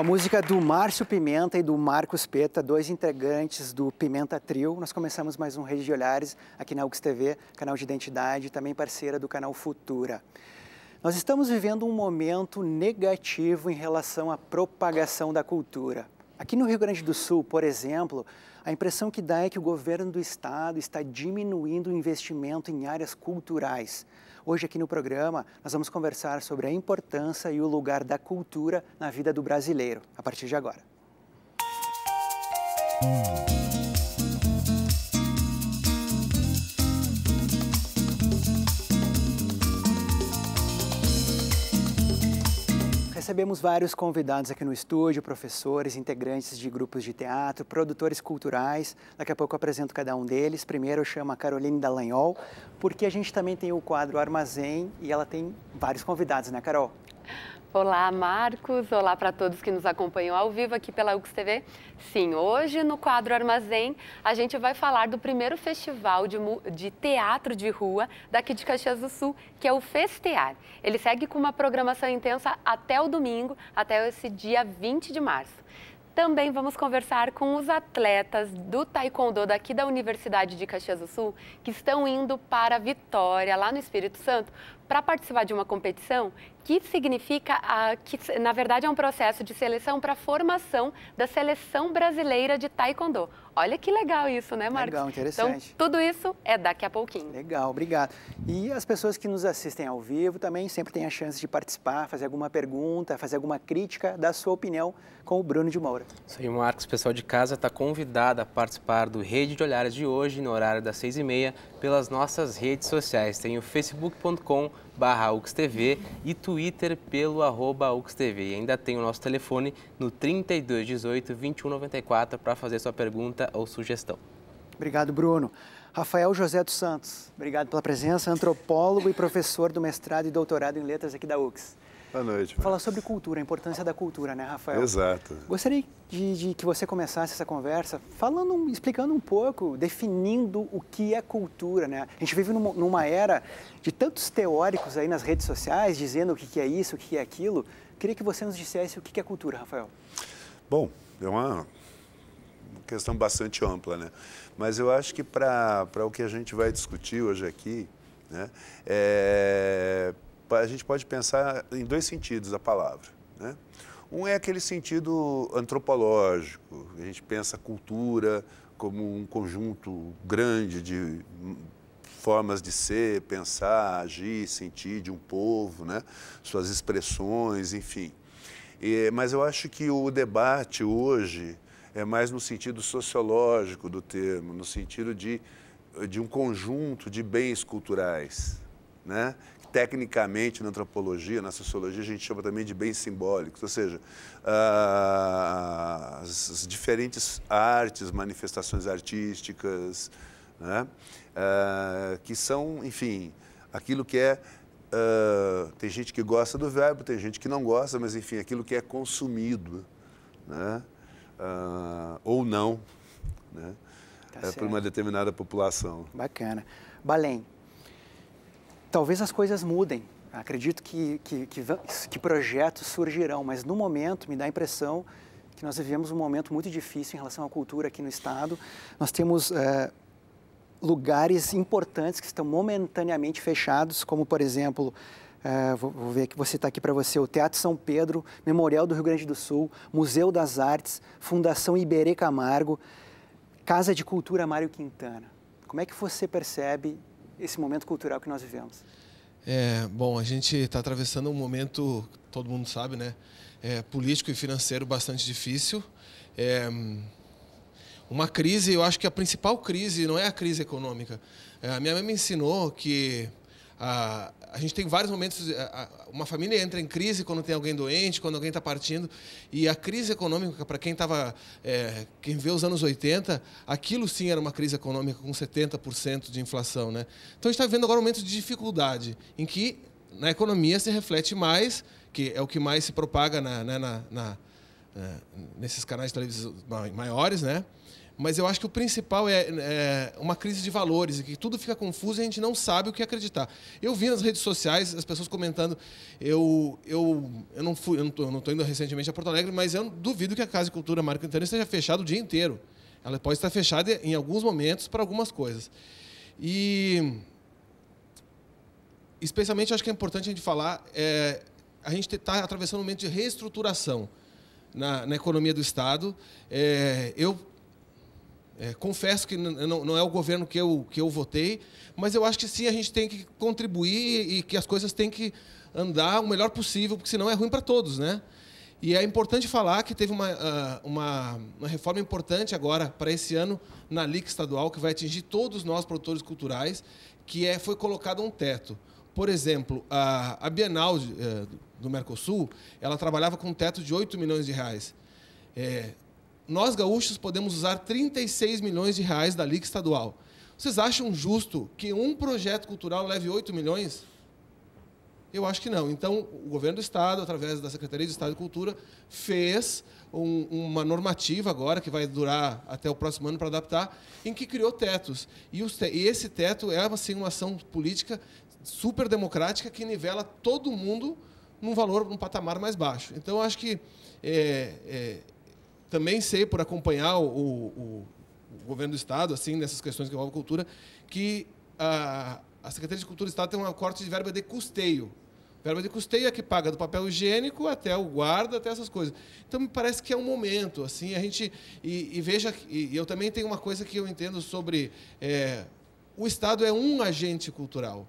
a música do Márcio Pimenta e do Marcos Peta, dois integrantes do Pimenta Trio, nós começamos mais um Rede de Olhares aqui na UX TV, canal de identidade, também parceira do canal Futura. Nós estamos vivendo um momento negativo em relação à propagação da cultura. Aqui no Rio Grande do Sul, por exemplo, a impressão que dá é que o governo do estado está diminuindo o investimento em áreas culturais. Hoje, aqui no programa, nós vamos conversar sobre a importância e o lugar da cultura na vida do brasileiro, a partir de agora. Música recebemos vários convidados aqui no estúdio, professores, integrantes de grupos de teatro, produtores culturais. Daqui a pouco eu apresento cada um deles. Primeiro eu chamo a Caroline Dallagnol, porque a gente também tem o quadro Armazém e ela tem vários convidados, né, Carol? Olá, Marcos. Olá para todos que nos acompanham ao vivo aqui pela UX TV. Sim, hoje no quadro Armazém a gente vai falar do primeiro festival de, de, teatro de rua daqui de Caxias do Sul, que é o Festear. Ele segue com uma programação intensa até o domingo, até esse dia 20 de março. Também vamos conversar com os atletas do Taekwondo daqui da Universidade de Caxias do Sul, que estão indo para Vitória, lá no Espírito Santo, para participar de uma competição que significa a, que na verdade é um processo de seleção para formação da seleção brasileira de taekwondo. Olha que legal isso, né, Marcos? Legal, interessante. Então, tudo isso é daqui a pouquinho. Legal, obrigado. E as pessoas que nos assistem ao vivo também sempre têm a chance de participar, fazer alguma pergunta, fazer alguma crítica, dar sua opinião com o Bruno de Moura. Isso aí, Marcos. O pessoal de casa está convidado a participar do Rede de Olhares de hoje, no horário das seis e meia, pelas nossas redes sociais. Tem o facebook.com barra UXTV e Twitter pelo arroba UXTV. E ainda tem o nosso telefone no 3218 2194 para fazer sua pergunta ou sugestão. Obrigado, Bruno. Rafael José dos Santos, obrigado pela presença, antropólogo e professor do mestrado e doutorado em letras aqui da UX. Boa noite. Falar né? sobre cultura, a importância da cultura, né, Rafael? Exato. Gostaria de, de, que você começasse essa conversa falando, explicando um pouco, definindo o que é cultura, né? A gente vive numa, numa era de tantos teóricos aí nas redes sociais dizendo o que, que é isso, o que é aquilo. Queria que você nos dissesse o que é cultura, Rafael. Bom, é uma questão bastante ampla, né? Mas eu acho que para o que a gente vai discutir hoje aqui, né, é a gente pode pensar em dois sentidos a palavra. Né? Um é aquele sentido antropológico, a gente pensa cultura como um conjunto grande de formas de ser, pensar, agir, sentir de um povo, né? suas expressões, enfim. E, mas eu acho que o debate hoje é mais no sentido sociológico do termo, no sentido de, de um conjunto de bens culturais, né? tecnicamente na antropologia, na sociologia, a gente chama também de bens simbólicos, ou seja, ah, as diferentes artes, manifestações artísticas, né? Ah, que são, enfim, aquilo que é. Ah, tem gente que gosta do verbo, tem gente que não gosta, mas enfim, aquilo que é consumido, né? ou não, né? Tá é por uma determinada população. Bacana. Balém, Talvez as coisas mudem. Acredito que, que, que, que projetos surgirão, mas no momento me dá a impressão que nós vivemos um momento muito difícil em relação à cultura aqui no Estado. Nós temos é, lugares importantes que estão momentaneamente fechados, como, por exemplo, é, vou, vou, ver vou citar aqui para você o Teatro São Pedro, Memorial do Rio Grande do Sul, Museu das Artes, Fundação Iberê Camargo, Casa de Cultura Mário Quintana. Como é que você percebe esse momento cultural que nós vivemos? É, bom, a gente está atravessando um momento, todo mundo sabe, né? É, político e financeiro bastante difícil. É, uma crise, eu acho que a principal crise não é a crise econômica. É, a minha mãe me ensinou que a, ah, a gente tem vários momentos. Eh, uma família entra em crise quando tem alguém doente, quando alguém está partindo. E a crise econômica, para quem estava. É, eh, quem vê os anos 80, aquilo sim era uma crise econômica com 70% de inflação. Né? Então a gente está vivendo agora um momento de dificuldade, em que na economia se reflete mais, que é o que mais se propaga na, né, na, na, na eh, nesses canais de televisão maiores, né? Mas eu acho que o principal é, é, uma crise de valores, que tudo fica confuso e a gente não sabe o que acreditar. Eu vi nas redes sociais as pessoas comentando, eu, eu, eu não fui, eu não, tô, indo recentemente a Porto Alegre, mas eu duvido que a Casa de Cultura Marco Antônio esteja fechada o dia inteiro. Ela pode estar fechada em alguns momentos para algumas coisas. E especialmente acho que é importante a gente falar, é, a gente está atravessando um momento de reestruturação na, na economia do Estado. É, eu é, confesso que não, não é o governo que eu, que eu votei, mas eu acho que sim a gente tem que contribuir e que as coisas têm que andar o melhor possível, porque senão é ruim para todos, né? E é importante falar que teve uma, ah, uma, uma reforma importante agora para esse ano na LIC estadual, que vai atingir todos nós, produtores culturais, que é, foi colocado um teto. Por exemplo, a, a Bienal eh, do Mercosul, ela trabalhava com um teto de 8 milhões de reais. É, nós gaúchos podemos usar 36 milhões de reais da Liga Estadual. Vocês acham justo que um projeto cultural leve 8 milhões? Eu acho que não. Então, o governo do Estado, através da Secretaria de Estado de Cultura, fez um, uma normativa agora, que vai durar até o próximo ano para adaptar, em que criou tetos. E, os, e esse teto é assim, uma ação política super democrática que nivela todo mundo num valor, num patamar mais baixo. Então, eu acho que é, é, também sei por acompanhar o, o, o governo do Estado, assim, nessas questões que envolvem cultura, que a, a Secretaria de Cultura do Estado tem um corte de verba de custeio. Verba de custeio é que paga do papel higiênico até o guarda, até essas coisas. Então, me parece que é um momento, assim, a gente... E, e veja, e, eu também tenho uma coisa que eu entendo sobre... É, o Estado é um agente cultural.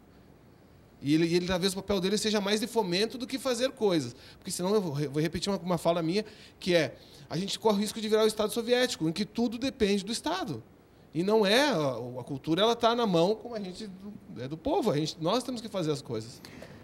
E ele, ele, talvez o papel dele seja mais de fomento do que fazer coisas. Porque senão eu vou, repetir uma, uma, fala minha, que é a gente corre o risco de virar o Estado soviético, em que tudo depende do Estado. E não é, a, a cultura ela está na mão, como a gente é do povo, a gente, nós temos que fazer as coisas.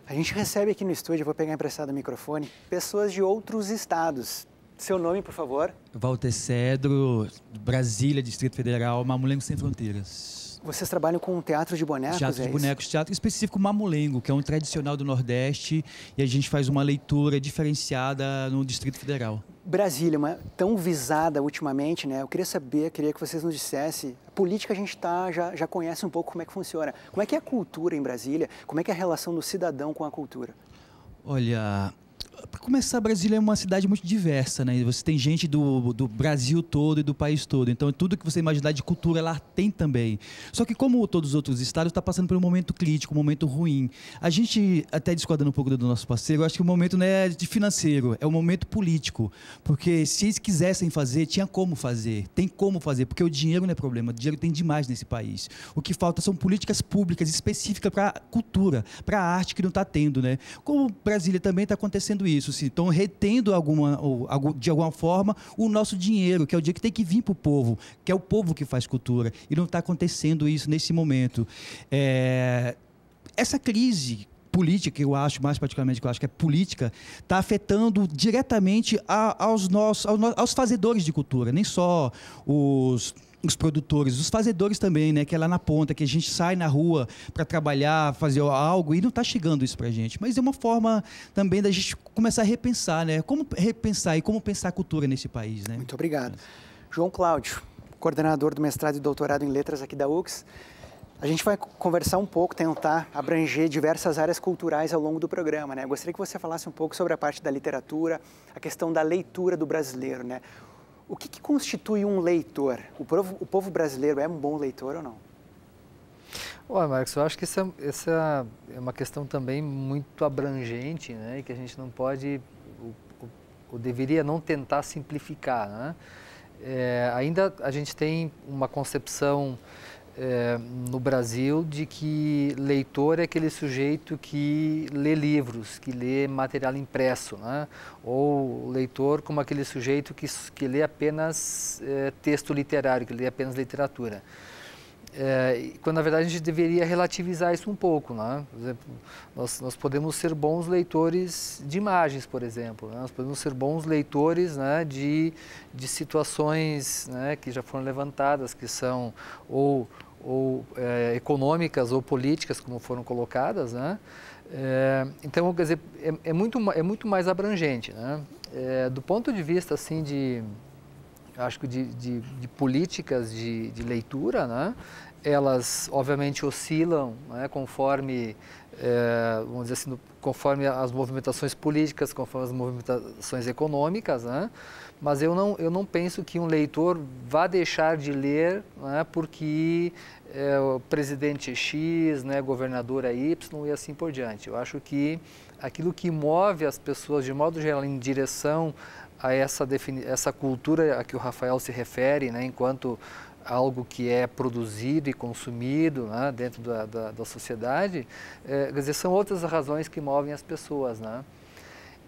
A gente recebe aqui no estúdio, vou pegar emprestado o microfone, pessoas de outros estados. Seu nome, por favor? Walter Cedro, Brasília, Distrito Federal, Mamulengo Sem Fronteiras. Vocês trabalham com teatro de bonecos? Teatro é de é bonecos, isso? teatro específico mamulengo, que é um tradicional do Nordeste, e a gente faz uma leitura diferenciada no Distrito Federal. Brasília, uma, tão visada ultimamente, né? Eu queria saber, queria que vocês nos dissessem. A política a gente tá, já, já conhece um pouco como é que funciona. Como é que é a cultura em Brasília? Como é que é a relação do cidadão com a cultura? Olha, para começar, Brasília é uma cidade muito diversa, né? Você tem gente do, do Brasil todo e do país todo. Então, tudo que você imaginar de cultura lá tem também. Só que, como todos os outros estados, está passando por um momento crítico, um momento ruim. A gente, até discordando um pouco do nosso parceiro, acho que o momento não é de financeiro, é um momento político. Porque se eles quisessem fazer, tinha como fazer. Tem como fazer, porque o dinheiro não é problema. O dinheiro tem demais nesse país. O que falta são políticas públicas específicas para cultura, para arte que não está tendo, né? Como Brasília também está acontecendo isso, sim, estão retendo alguma, de alguma forma o nosso dinheiro, que é o dinheiro que tem que vir para o povo, que é o povo que faz cultura. E não está acontecendo isso nesse momento. É... Essa crise política, que eu acho, mais particularmente que eu acho que é política, está afetando diretamente a, aos, nossos, aos, aos fazedores de cultura, nem só os os produtores, os fazedores também, né? Que é lá na ponta, que a gente sai na rua para trabalhar, fazer algo e não está chegando isso para a gente. Mas é uma forma também da gente começar a repensar, né? Como repensar e como pensar a cultura nesse país, né? Muito obrigado. João Cláudio, coordenador do mestrado e doutorado em letras aqui da UX. A gente vai conversar um pouco, tentar abranger diversas áreas culturais ao longo do programa, né? gostaria que você falasse um pouco sobre a parte da literatura, a questão da leitura do brasileiro, né? O que, que constitui um leitor? O povo, o povo, brasileiro é um bom leitor ou não? Olha, Marcos, eu acho que essa, essa, é uma questão também muito abrangente, né? E que a gente não pode, ou, ou deveria não tentar simplificar, né? É, ainda a gente tem uma concepção é, no Brasil de que leitor é aquele sujeito que lê livros, que lê material impresso, né? ou leitor como aquele sujeito que, que lê apenas é, texto literário, que lê apenas literatura. É, quando na verdade a gente deveria relativizar isso um pouco, né? exemplo, nós, nós, podemos ser bons leitores de imagens, por exemplo, né? nós podemos ser bons leitores né, de, de situações né, que já foram levantadas, que são ou ou é, econômicas ou políticas, como foram colocadas, né? É, então, quer dizer, é, é, muito, é muito mais abrangente, né? É, do ponto de vista, assim, de, acho que de, de, de políticas de, de, leitura, né? Elas, obviamente, oscilam né? conforme, é, vamos dizer assim, conforme as movimentações políticas, conforme as movimentações econômicas, né? mas eu não, eu não penso que um leitor vá deixar de ler né, porque é, o presidente X, né, governador Y e assim por diante. Eu acho que aquilo que move as pessoas de modo geral em direção a essa, essa cultura a que o Rafael se refere, né, enquanto algo que é produzido e consumido né, dentro da, da, da sociedade, é, quer dizer, são outras razões que movem as pessoas. Né?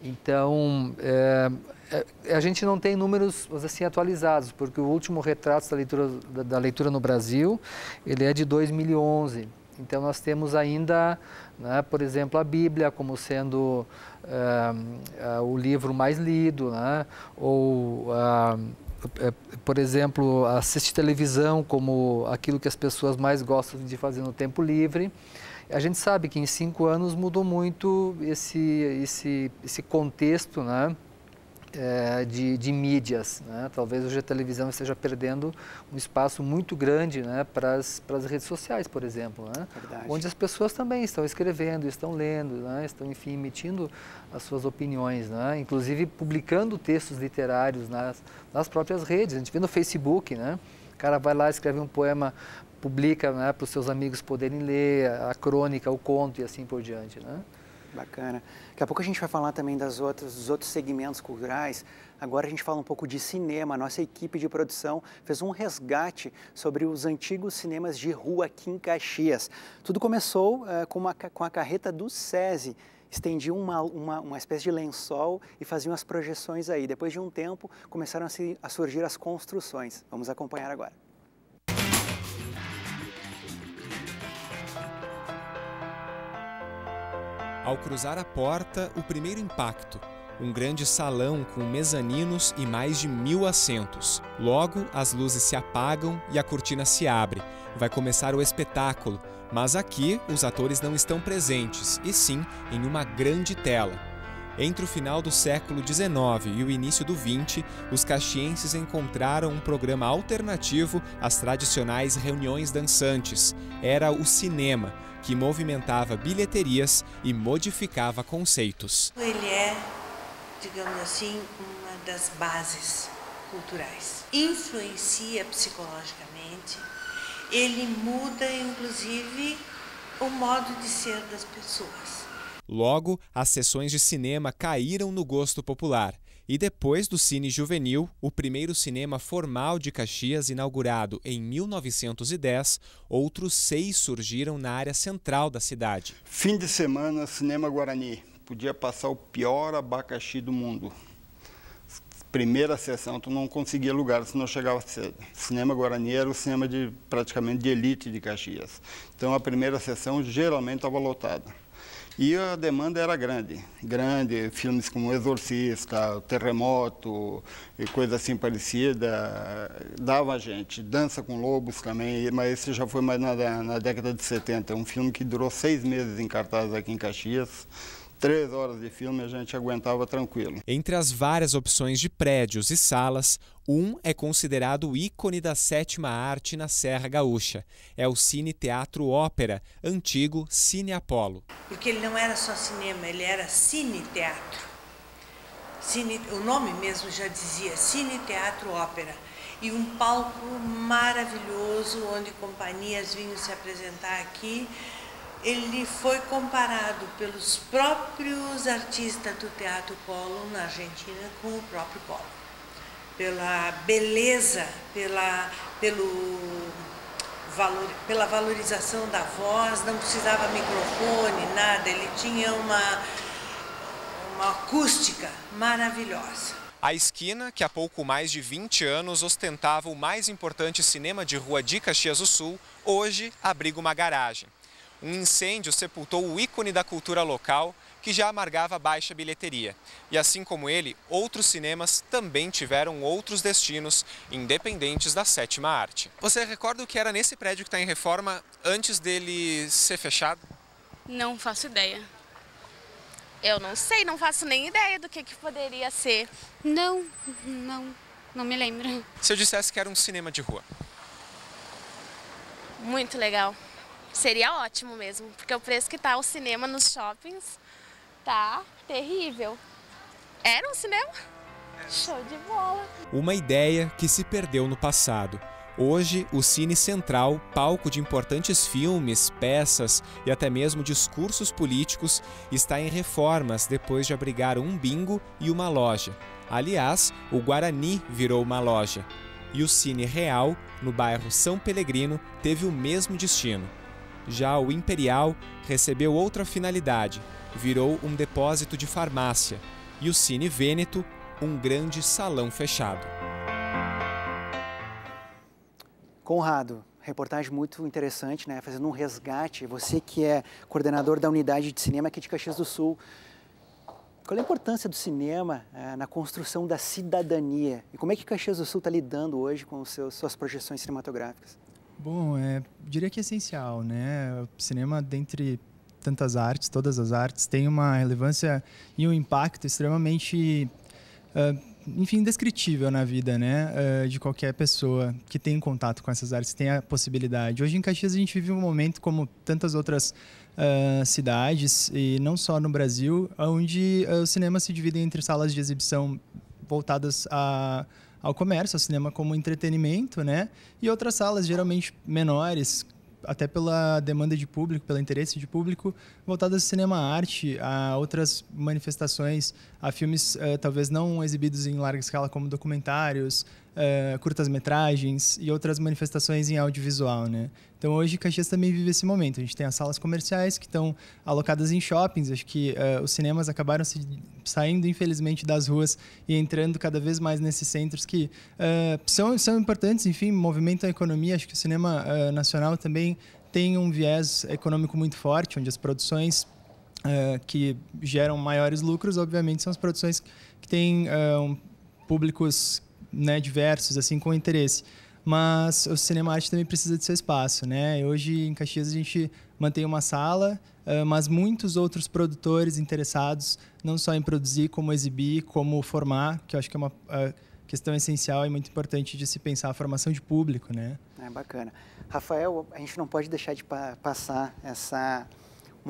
Então, é, é, a gente não tem números assim atualizados, porque o último retrato da leitura, da, da leitura no Brasil, ele é de 2011. Então nós temos ainda, né, por exemplo, a Bíblia como sendo eh, eh, o livro mais lido, né, ou eh, por exemplo, assiste televisão como aquilo que as pessoas mais gostam de fazer no tempo livre. A gente sabe que em cinco anos mudou muito esse, esse, esse contexto, né? é, de, de, mídias. Né? Talvez hoje a televisão esteja perdendo um espaço muito grande né, para as redes sociais, por exemplo, né? onde as pessoas também estão escrevendo, estão lendo, né? estão, enfim, emitindo as suas opiniões, né? inclusive publicando textos literários nas, nas, próprias redes. A gente vê no Facebook, né? o cara vai lá, escreve um poema publica para os seus amigos poderem ler a crônica, o conto e assim por diante. Bacana. Daqui a pouco a gente vai falar também das outras, dos outros segmentos culturais. Agora a gente fala um pouco de cinema. Nossa equipe de produção fez um resgate sobre os antigos cinemas de rua aqui em Caxias. Tudo começou uh, com, uma, com a carreta do SESI, estendiam uma, uma, uma, espécie de lençol e faziam as projeções aí. Depois de um tempo, começaram a, se, a surgir as construções. Vamos acompanhar agora. Ao cruzar a porta, o primeiro impacto. Um grande salão com mezaninos e mais de mil assentos. Logo, as luzes se apagam e a cortina se abre. Vai começar o espetáculo, mas aqui os atores não estão presentes, e sim em uma grande tela. Entre o final do século XIX e o início do XX, os caxienses encontraram um programa alternativo às tradicionais reuniões dançantes. Era o cinema que movimentava bilheterias e modificava conceitos. Ele é, digamos assim, uma das bases culturais. Influencia psicologicamente, ele muda inclusive o modo de ser das pessoas. Logo, as sessões de cinema caíram no gosto popular e depois do Cine Juvenil, o primeiro cinema formal de Caxias, inaugurado em 1910, outros seis surgiram na área central da cidade. Fim de semana, Cinema Guarani. Podia passar o pior abacaxi do mundo. Primeira sessão, tu não conseguia lugar, senão chegava cedo. Cinema Guarani era o cinema de, praticamente de elite de Caxias. Então a primeira sessão geralmente estava lotada. E a demanda era grande, grande, filmes como Exorcista, Terremoto e coisa assim parecida, dava a gente. Dança com Lobos também, mas esse já foi mais na, na década de 70, um filme que durou seis meses em cartaz aqui em Caxias, três horas de filme a gente aguentava tranquilo. Entre as várias opções de prédios e salas, um é considerado o ícone da sétima arte na Serra Gaúcha. É o Cine Teatro Ópera, antigo Cine Apolo. Porque ele não era só cinema, ele era cine teatro. Cine, o nome mesmo já dizia Cine Teatro Ópera. E um palco maravilhoso onde companhias vinham se apresentar aqui ele foi comparado pelos próprios artistas do Teatro Polo na Argentina com o próprio Polo, Pela beleza, pela, pelo valor, pela valorização da voz, não precisava microfone, nada, ele tinha uma, uma acústica maravilhosa. A esquina, que há pouco mais de 20 anos ostentava o mais importante cinema de rua de Caxias do Sul, hoje abriga uma garagem. Um incêndio sepultou o ícone da cultura local, que já amargava baixa bilheteria. E assim como ele, outros cinemas também tiveram outros destinos independentes da sétima arte. Você recorda o que era nesse prédio que está em reforma antes dele ser fechado? Não faço ideia. Eu não sei, não faço nem ideia do que, que poderia ser. Não, não, não me lembro. Se eu dissesse que era um cinema de rua? Muito legal. Seria ótimo mesmo, porque o preço que está o cinema nos shoppings tá terrível. Era um cinema? Show de bola! Uma ideia que se perdeu no passado. Hoje, o Cine Central, palco de importantes filmes, peças e até mesmo discursos políticos, está em reformas depois de abrigar um bingo e uma loja. Aliás, o Guarani virou uma loja. E o Cine Real, no bairro São Pelegrino, teve o mesmo destino. Já o Imperial recebeu outra finalidade, virou um depósito de farmácia, e o Cine Vêneto, um grande salão fechado. Conrado, reportagem muito interessante, né? Fazendo um resgate. Você que é coordenador da unidade de cinema aqui de Caxias do Sul. Qual é a importância do cinema é, na construção da cidadania? E como é que Caxias do Sul está lidando hoje com seus, suas projeções cinematográficas? Bom, é, diria que é essencial, né? O cinema, dentre tantas artes, todas as artes, tem uma relevância e um impacto extremamente, uh, enfim, indescritível na vida, né? Uh, de qualquer pessoa que tem contato com essas artes, tem a possibilidade. Hoje em Caxias a gente vive um momento como tantas outras uh, cidades, e não só no Brasil, onde o cinema se divide entre salas de exibição voltadas a ao comércio, ao cinema como entretenimento, né? E outras salas, geralmente menores, até pela demanda de público, pelo interesse de público, voltadas ao cinema arte, a outras manifestações, a filmes uh, talvez não exibidos em larga escala como documentários, uh, curtas-metragens e outras manifestações em audiovisual, né? Então hoje Caxias também vive esse momento. A gente tem as salas comerciais que estão alocadas em shoppings. Acho que uh, os cinemas acabaram se saindo infelizmente das ruas e entrando cada vez mais nesses centros que uh, são são importantes, enfim, movimentam a economia. Acho que o cinema nacional também tem um viés econômico muito forte, onde as produções Uh, que geram maiores lucros, obviamente, são as produções que têm uh, um, públicos né, diversos, assim, com interesse. Mas o cinema arte também precisa de seu espaço, né? Hoje, em Caxias, a gente mantém uma sala, eh, mas muitos outros produtores interessados, não só em produzir, como exibir, como formar, que eu acho que é uma eh, questão essencial e muito importante de se pensar a formação de público, né? É bacana. Rafael, a gente não pode deixar de passar essa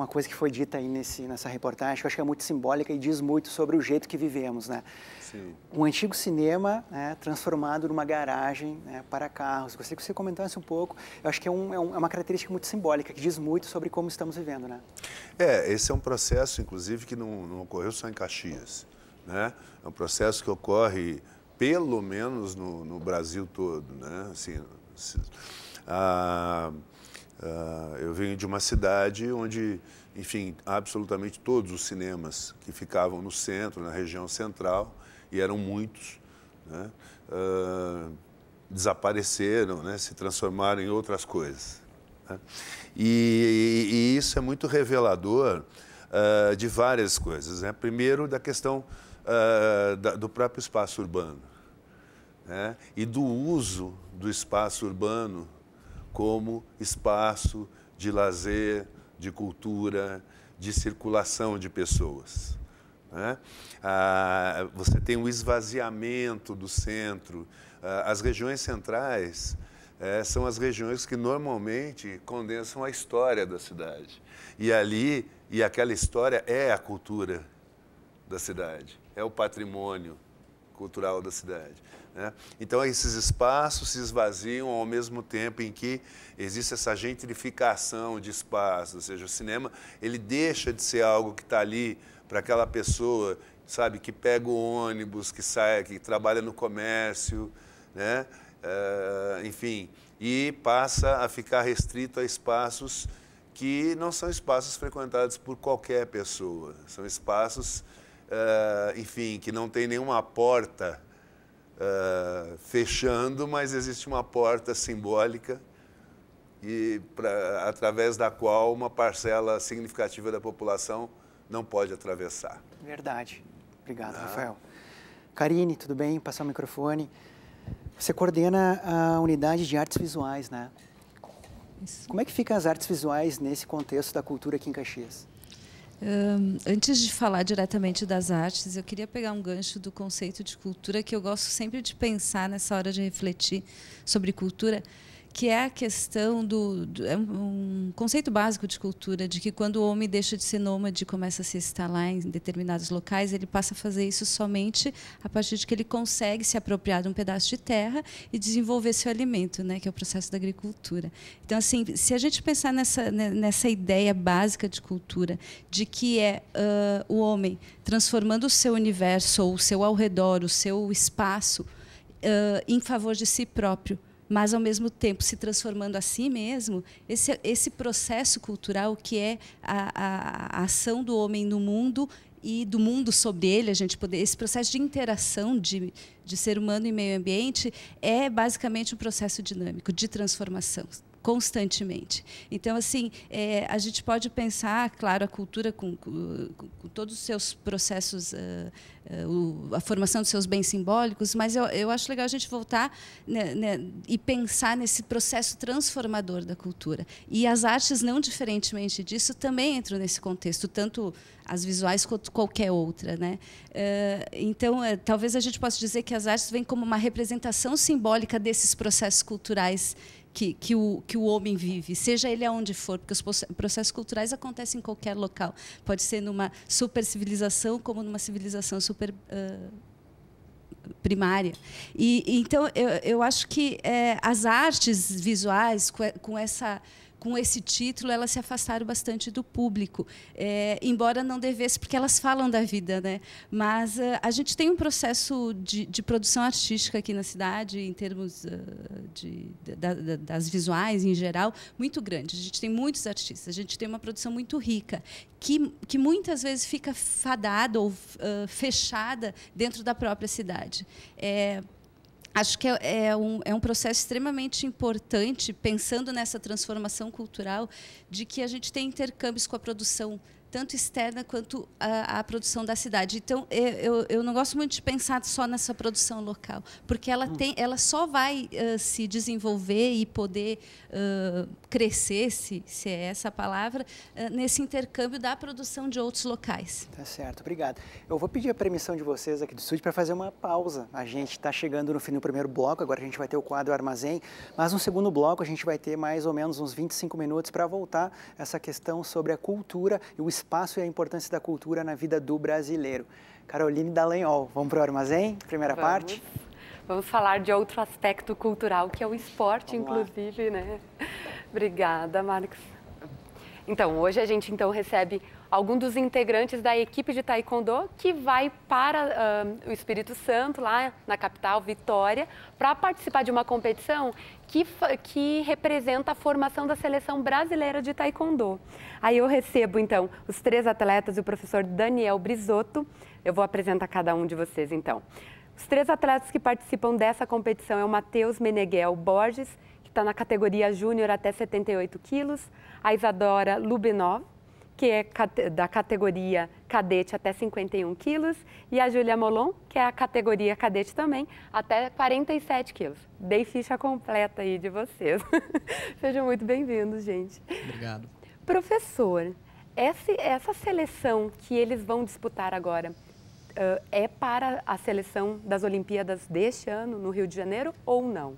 uma coisa que foi dita aí nesse, nessa reportagem, que eu acho que é muito simbólica e diz muito sobre o jeito que vivemos, né? Sim. Um antigo cinema né, transformado numa garagem né, para carros. Gostaria que você comentasse um pouco. Eu acho que é, um, é, é uma característica muito simbólica, que diz muito sobre como estamos vivendo, né? É, esse é um processo, inclusive, que não, não ocorreu só em Caxias, né? É um processo que ocorre pelo menos no, no Brasil todo, né? Assim, ah, Uh, eu venho de uma cidade onde, enfim, absolutamente todos os cinemas que ficavam no centro, na região central, e eram muitos, né, uh, desapareceram, né, se transformaram em outras coisas. Né? E, e, e, isso é muito revelador uh, de várias coisas. Né? Primeiro, da questão da, do próprio espaço urbano né, e do uso do espaço urbano como espaço de lazer, de cultura, de circulação de pessoas. Né? Ah, você tem o esvaziamento do centro. Ah, as regiões centrais eh, são as regiões que normalmente condensam a história da cidade. E ali, e aquela história é a cultura da cidade, é o patrimônio cultural da cidade. Né? Então, esses espaços se esvaziam ao mesmo tempo em que existe essa gentrificação de espaços, ou seja, o cinema ele deixa de ser algo que está ali para aquela pessoa, sabe, que pega o ônibus, que sai, que trabalha no comércio, né? Eh, enfim, e passa a ficar restrito a espaços que não são espaços frequentados por qualquer pessoa, são espaços, uh, enfim, que não tem nenhuma porta uh, fechando, mas existe uma porta simbólica e pra, através da qual uma parcela significativa da população não pode atravessar. Verdade. Obrigado, ah. Rafael. Karine, tudo bem? Passar o microfone. Você coordena a unidade de artes visuais, né? Isso. Como é que ficam as artes visuais nesse contexto da cultura aqui em Caxias? Um, antes de falar diretamente das artes, eu queria pegar um gancho do conceito de cultura que eu gosto sempre de pensar nessa hora de refletir sobre cultura que é a questão do, do, é um conceito básico de cultura de que quando o homem deixa de ser nômade e começa a se instalar em determinados locais ele passa a fazer isso somente a partir de que ele consegue se apropriar de um pedaço de terra e desenvolver seu alimento né que é o processo da agricultura então assim se a gente pensar nessa né, nessa ideia básica de cultura de que é uh, o homem transformando o seu universo ou o seu ao redor o seu espaço uh, em favor de si próprio mas ao mesmo tempo se transformando a si mesmo, esse, esse processo cultural que é a, a, a ação do homem no mundo e do mundo sobre ele, a gente poder esse processo de interação de, de ser humano e meio ambiente é basicamente um processo dinâmico de transformação constantemente. Então, assim, é, a gente pode pensar, claro, a cultura com, com, com todos os seus processos, uh, uh, a formação dos seus bens simbólicos, mas eu, eu acho legal a gente voltar né, né, e pensar nesse processo transformador da cultura. E as artes, não diferentemente disso, também entram nesse contexto, tanto as visuais quanto qualquer outra. Né? Uh, então, é, talvez a gente possa dizer que as artes vêm como uma representação simbólica desses processos culturais que, que, o, que o homem vive, seja ele aonde for, porque os processos culturais acontecem em qualquer local. Pode ser numa super civilização, como numa civilização super. Uh, primária e então eu, eu acho que é, as artes visuais com, essa com esse título, elas se afastaram bastante do público, é, embora não devesse, porque elas falam da vida. Né? Mas uh, a gente tem um processo de, de, produção artística aqui na cidade, em termos uh, de, da, da, das visuais em geral, muito grande. A gente tem muitos artistas, a gente tem uma produção muito rica, que, que muitas vezes fica fadada ou uh, fechada dentro da própria cidade. É, Acho que é, é, um, é um processo extremamente importante, pensando nessa transformação cultural, de que a gente tem intercâmbios com a produção tanto externa quanto a, a produção da cidade. Então, eu, eu não gosto muito de pensar só nessa produção local, porque ela, hum. tem, ela só vai uh, se desenvolver e poder uh, crescer, se, se é essa a palavra, uh, nesse intercâmbio da produção de outros locais. Tá certo, obrigado. Eu vou pedir a permissão de vocês aqui do estúdio para fazer uma pausa. A gente está chegando no fim do primeiro bloco, agora a gente vai ter o quadro Armazém, mas no segundo bloco a gente vai ter mais ou menos uns 25 minutos para voltar essa questão sobre a cultura e o espaço e a importância da cultura na vida do brasileiro. Caroline Dallagnol, vamos para o armazém? Primeira vamos. parte? Vamos falar de outro aspecto cultural, que é o esporte, vamos inclusive, lá. né? Obrigada, Marcos. Então, hoje a gente então recebe algum dos integrantes da equipe de taekwondo que vai para uh, o Espírito Santo, lá na capital, Vitória, para participar de uma competição que, que, representa a formação da seleção brasileira de taekwondo. Aí eu recebo, então, os três atletas e o professor Daniel Brisotto. Eu vou apresentar cada um de vocês, então. Os três atletas que participam dessa competição é o Matheus Meneghel Borges, que está na categoria júnior até 78 quilos, a Isadora Lubinov, que é da categoria cadete até 51 quilos, e a Júlia Molon, que é a categoria cadete também, até 47 quilos. Dei ficha completa aí de vocês. Sejam muito bem-vindos, gente. Obrigado. Professor, essa, essa seleção que eles vão disputar agora uh, é para a seleção das Olimpíadas deste ano no Rio de Janeiro ou não?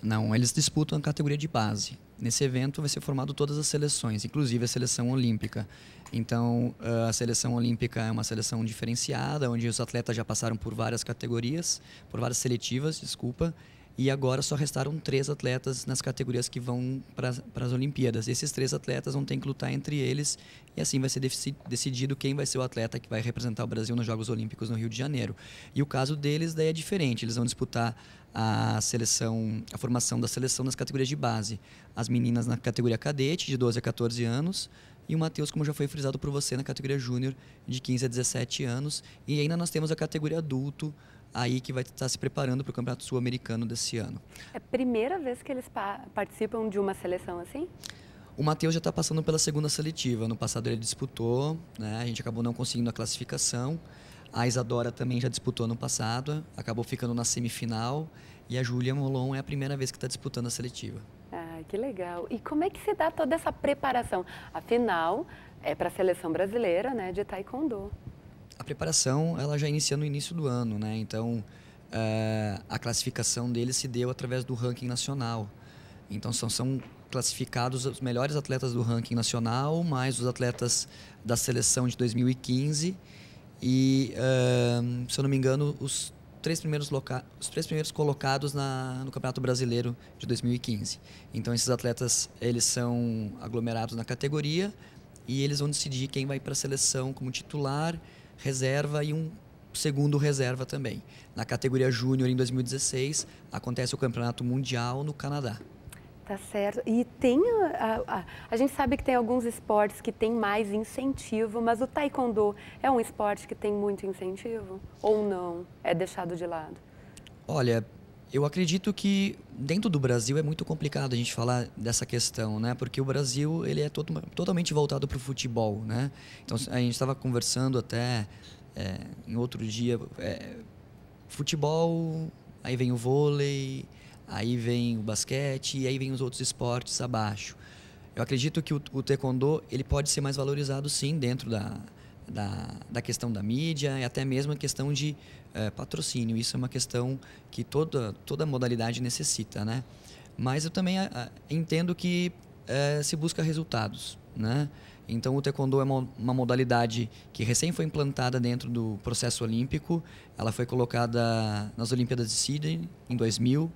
Não, eles disputam a categoria de base. Nesse evento vai ser formado todas as seleções, inclusive a seleção olímpica. Então, ah, a seleção olímpica é uma seleção diferenciada, onde os atletas já passaram por várias categorias, por várias seletivas, desculpa, e agora só restaram três atletas nas categorias que vão para as Olimpíadas. Esses três atletas vão ter que lutar entre eles e assim vai ser decidido quem vai ser o atleta que vai representar o Brasil nos Jogos Olímpicos no Rio de Janeiro. E o caso deles daí é diferente. Eles vão disputar a seleção, a formação da seleção nas categorias de base. As meninas na categoria cadete, de 12 a 14 anos, e o Matheus, como já foi frisado por você, na categoria júnior, de 15 a 17 anos. E ainda nós temos a categoria adulto, aí que vai estar se preparando para o Campeonato Sul-Americano desse ano. É a primeira vez que eles pa participam de uma seleção assim? O Matheus já está passando pela segunda seletiva. No passado ele disputou, né? a gente acabou não conseguindo a classificação. A Isadora também já disputou no passado, acabou ficando na semifinal. E a Júlia Molon é a primeira vez que está disputando a seletiva. Ah, que legal. E como é que se dá toda essa preparação? Afinal, é para a seleção brasileira né, de taekwondo a preparação ela já inicia no início do ano, né? Então eh, a classificação deles se deu através do ranking nacional. Então são, são classificados os melhores atletas do ranking nacional, mais os atletas da seleção de 2015 e, eh, se eu não me engano, os três primeiros loca os três primeiros colocados na, no Campeonato Brasileiro de 2015. Então esses atletas eles são aglomerados na categoria e eles vão decidir quem vai para a seleção como titular reserva e um segundo reserva também. Na categoria júnior, em 2016, acontece o Campeonato Mundial no Canadá. Tá certo. E tem. A, a, a, gente sabe que tem alguns esportes que tem mais incentivo, mas o taekwondo é um esporte que tem muito incentivo? Ou não? É deixado de lado? Olha, eu acredito que dentro do Brasil é muito complicado a gente falar dessa questão, né? Porque o Brasil ele é todo, totalmente voltado para o futebol, né? Então a gente estava conversando até é, em outro dia é, futebol, aí vem o vôlei, aí vem o basquete e aí vem os outros esportes abaixo. Eu acredito que o, o taekwondo ele pode ser mais valorizado sim dentro da, da, da questão da mídia e até mesmo a questão de é, patrocínio. Isso é uma questão que toda, toda modalidade necessita, né? Mas eu também a, é, é, entendo que é, se busca resultados, né? Então, o taekwondo é uma, uma, modalidade que recém foi implantada dentro do processo olímpico. Ela foi colocada nas Olimpíadas de Sydney em 2000.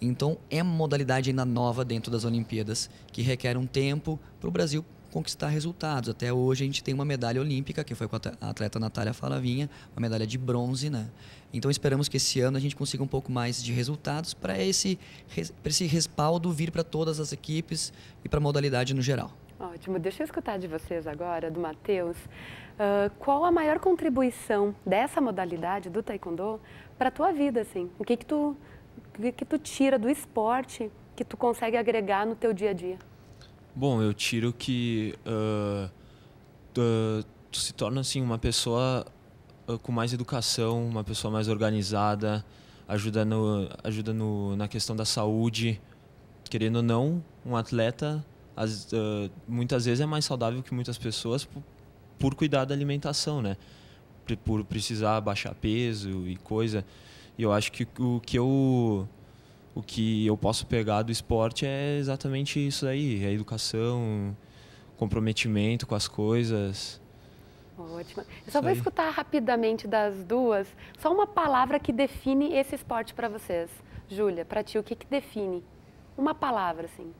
Então, é uma modalidade ainda nova dentro das Olimpíadas que requer um tempo para o Brasil conquistar resultados. Até hoje a gente tem uma medalha olímpica, que foi com a atleta Natália Falavinha, uma medalha de bronze, né? Então esperamos que esse ano a gente consiga um pouco mais de resultados para esse, esse respaldo vir para todas as equipes e para a modalidade no geral. Ótimo, deixa eu escutar de vocês agora, do Matheus. Uh, ah, qual a maior contribuição dessa modalidade do taekwondo para a tua vida, assim? O que que tu, o que que tu tira do esporte que tu consegue agregar no teu dia a dia? Bom, eu tiro que uh, tu, se torna assim uma pessoa ah, com mais educação, uma pessoa mais organizada, ajuda no ajuda no, na questão da saúde, querendo ou não, um atleta as, uh, ah, muitas vezes é mais saudável que muitas pessoas por, por cuidar da alimentação, né? Por, por precisar baixar peso e coisa. E eu acho que o que eu o que eu posso pegar do esporte é exatamente isso aí, é educação, comprometimento com as coisas. Ótimo. Eu só vou escutar rapidamente das duas, só uma palavra que define esse esporte para vocês. Júlia, para ti, o que, que define? Uma palavra, assim.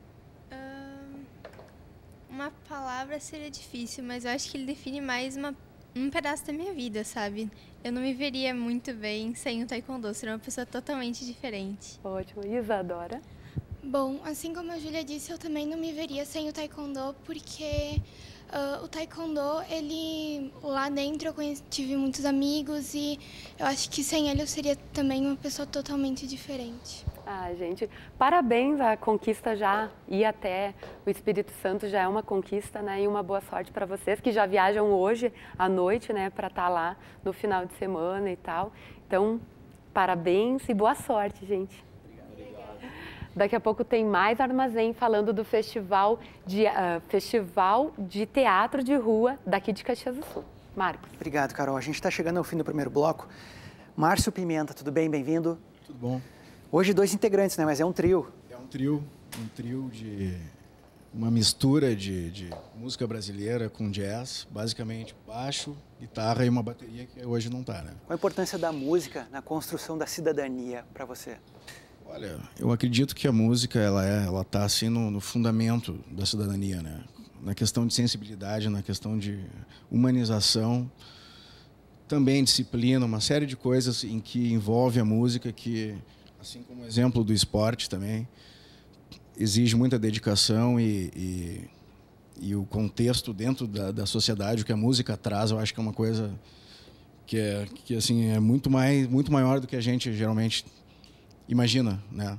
uma palavra seria difícil, mas eu acho que ele define mais uma um pedaço da minha vida, sabe? Eu não me veria muito bem sem o taekwondo, seria uma pessoa totalmente diferente. Ótimo. Isadora? Bom, assim como a Júlia disse, eu também não me veria sem o taekwondo, porque uh, o taekwondo, ele lá dentro eu conheci, tive muitos amigos e eu acho que sem ele eu seria também uma pessoa totalmente diferente. Ah, gente, parabéns, a conquista já ir até o Espírito Santo já é uma conquista, né? E uma boa sorte para vocês que já viajam hoje à noite, né, para estar tá lá no final de semana e tal. Então, parabéns e boa sorte, gente. Daqui a pouco tem mais armazém falando do festival de, uh, festival de teatro de rua daqui de Caxias do Sul. Marcos. Obrigado, Carol. A gente está chegando ao fim do primeiro bloco. Márcio Pimenta, tudo bem? Bem-vindo. Tudo bom. Hoje dois integrantes, né? Mas é um trio. É um trio, um trio de uma mistura de, de música brasileira com jazz, basicamente baixo, guitarra e uma bateria que hoje não está, né? Qual a importância da música na construção da cidadania para você? Olha, eu acredito que a música ela é, ela está assim no, no fundamento da cidadania, né? Na questão de sensibilidade, na questão de humanização, também disciplina, uma série de coisas em que envolve a música que assim como o exemplo do esporte também, exige muita dedicação e, e, e o contexto dentro da, da sociedade, o que a música traz, eu acho que é uma coisa que é que assim é muito mais muito maior do que a gente geralmente imagina, né?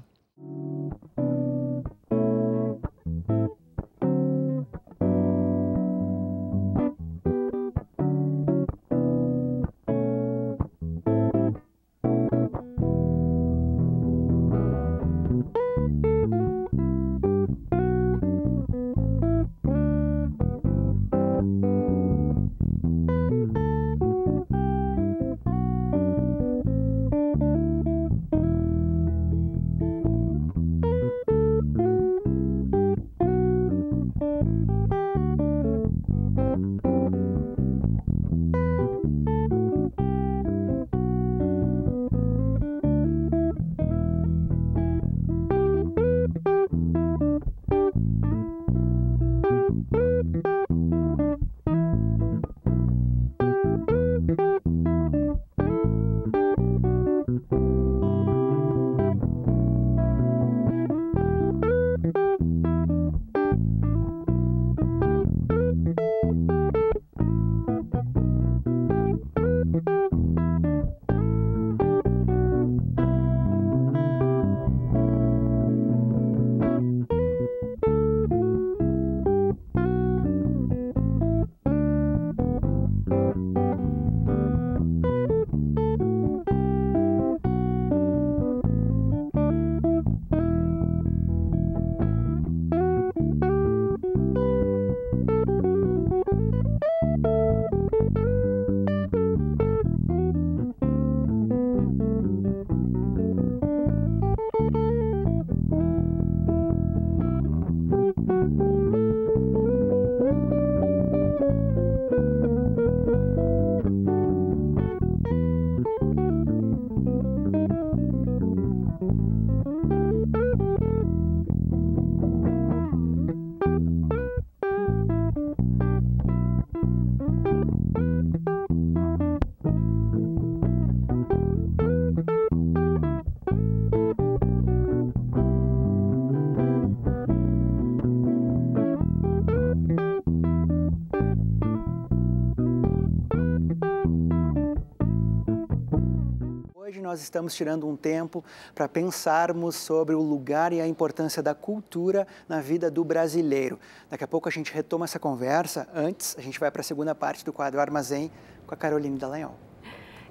estamos tirando um tempo para pensarmos sobre o lugar e a importância da cultura na vida do brasileiro. Daqui a pouco a gente retoma essa conversa. Antes, a gente vai para a segunda parte do quadro Armazém com a Caroline Dallagnol.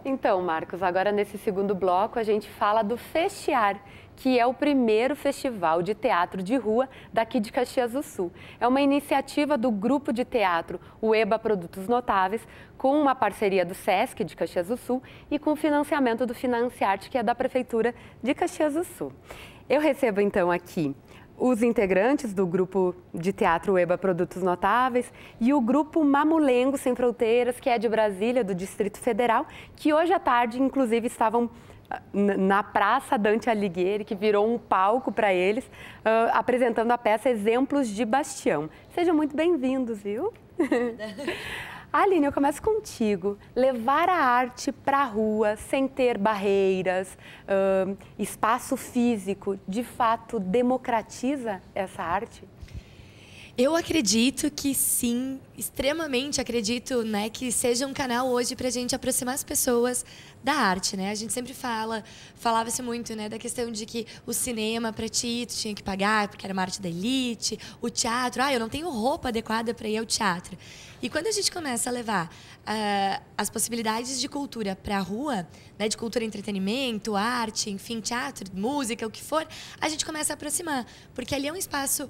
Então, Marcos, agora nesse segundo bloco a gente fala do festejar que é o primeiro festival de teatro de rua daqui de Caxias do Sul. É uma iniciativa do grupo de teatro UEBA Produtos Notáveis, com uma parceria do SESC de Caxias do Sul e com financiamento do Financiarte, que é da Prefeitura de Caxias do Sul. Eu recebo então aqui os integrantes do grupo de teatro EBA Produtos Notáveis e o grupo Mamulengo Sem Fronteiras, que é de Brasília, do Distrito Federal, que hoje à tarde, inclusive, estavam na Praça Dante Alighieri, que virou um palco para eles, uh, apresentando a peça Exemplos de Bastião. Sejam muito bem-vindos, viu? Aline, eu começo contigo. Levar a arte para a rua sem ter barreiras, uh, espaço físico, de fato democratiza essa arte? Eu acredito que sim, extremamente acredito, né, que seja um canal hoje para a gente aproximar as pessoas da arte, né? A gente sempre fala, falava-se muito, né, da questão de que o cinema para ti tu tinha que pagar porque era uma arte da elite, o teatro, ah, eu não tenho roupa adequada para ir ao teatro. E quando a gente começa a levar uh, as possibilidades de cultura para a rua, né, de cultura, entretenimento, arte, enfim, teatro, música, o que for, a gente começa a aproximar, porque ali é um espaço